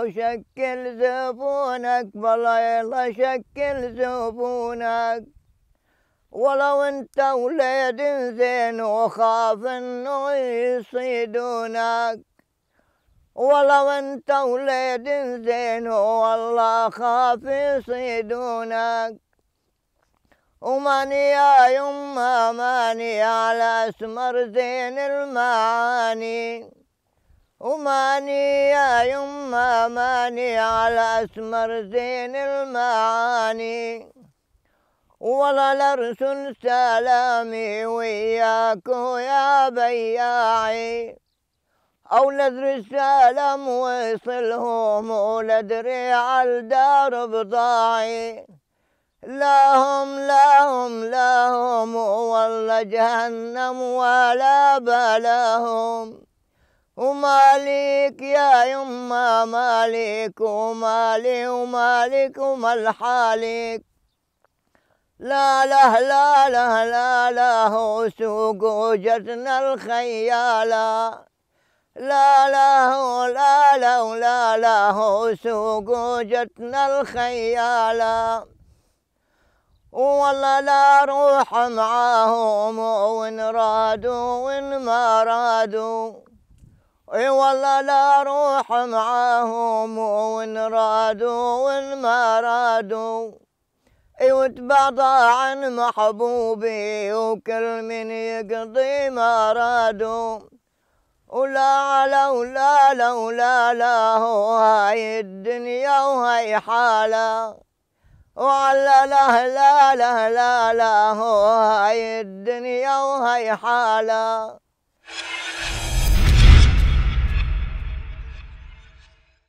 وشكل زبونك بالله يلا شكل زبونك ولو انت وليد زين وخاف انه يصيدونك ولو انت وليد زين والله خاف يصيدونك وماني يا يما ماني على اسمر زين المعاني أماني يا يما ماني على أسمر زين المعاني ولا لرس سلامي وياك يا بياعي أو ندري السلام وصلهم ولا على الدار بضاعي لهم لهم لهم والله جهنم ولا بلاهم ومالك يا يما مالك ومالي ومالك ومالحالك لا لا لا لا لا لا هو سوق وجتنا الخيالة لا لا هو لا لا لا لا هو سوق وجتنا الخيالة والله لا روح معاهم وإن رادوا وإن ما رادوا اي والله لا روح معاهم وان رادوا وان ما رادوا اي وتبعض عن محبوبي وكل من يقضي ما رادوا ولا لا ولا لا ولا لا هو هاي الدنيا وهاي حالة وعلى لا لا لا لا لا هو هاي الدنيا وهاي حالة